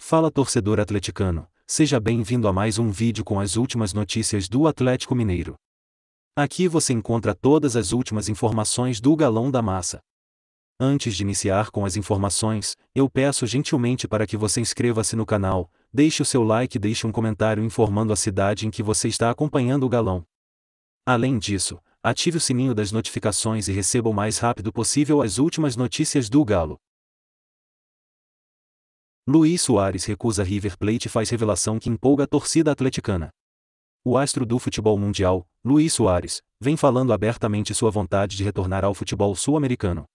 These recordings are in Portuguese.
Fala torcedor atleticano, seja bem-vindo a mais um vídeo com as últimas notícias do Atlético Mineiro. Aqui você encontra todas as últimas informações do Galão da Massa. Antes de iniciar com as informações, eu peço gentilmente para que você inscreva-se no canal, deixe o seu like e deixe um comentário informando a cidade em que você está acompanhando o Galão. Além disso, ative o sininho das notificações e receba o mais rápido possível as últimas notícias do Galo. Luiz Soares recusa River Plate e faz revelação que empolga a torcida atleticana. O astro do futebol mundial, Luiz Soares, vem falando abertamente sua vontade de retornar ao futebol sul-americano.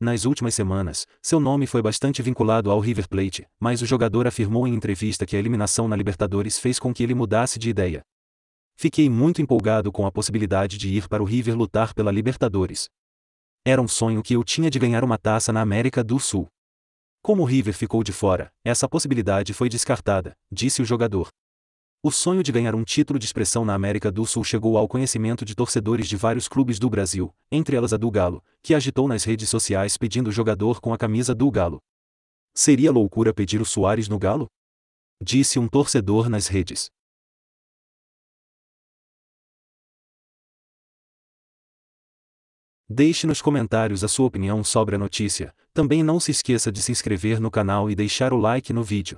Nas últimas semanas, seu nome foi bastante vinculado ao River Plate, mas o jogador afirmou em entrevista que a eliminação na Libertadores fez com que ele mudasse de ideia. Fiquei muito empolgado com a possibilidade de ir para o River lutar pela Libertadores. Era um sonho que eu tinha de ganhar uma taça na América do Sul. Como o River ficou de fora, essa possibilidade foi descartada, disse o jogador. O sonho de ganhar um título de expressão na América do Sul chegou ao conhecimento de torcedores de vários clubes do Brasil, entre elas a do Galo, que agitou nas redes sociais pedindo o jogador com a camisa do Galo. Seria loucura pedir o Soares no Galo? Disse um torcedor nas redes. Deixe nos comentários a sua opinião sobre a notícia, também não se esqueça de se inscrever no canal e deixar o like no vídeo.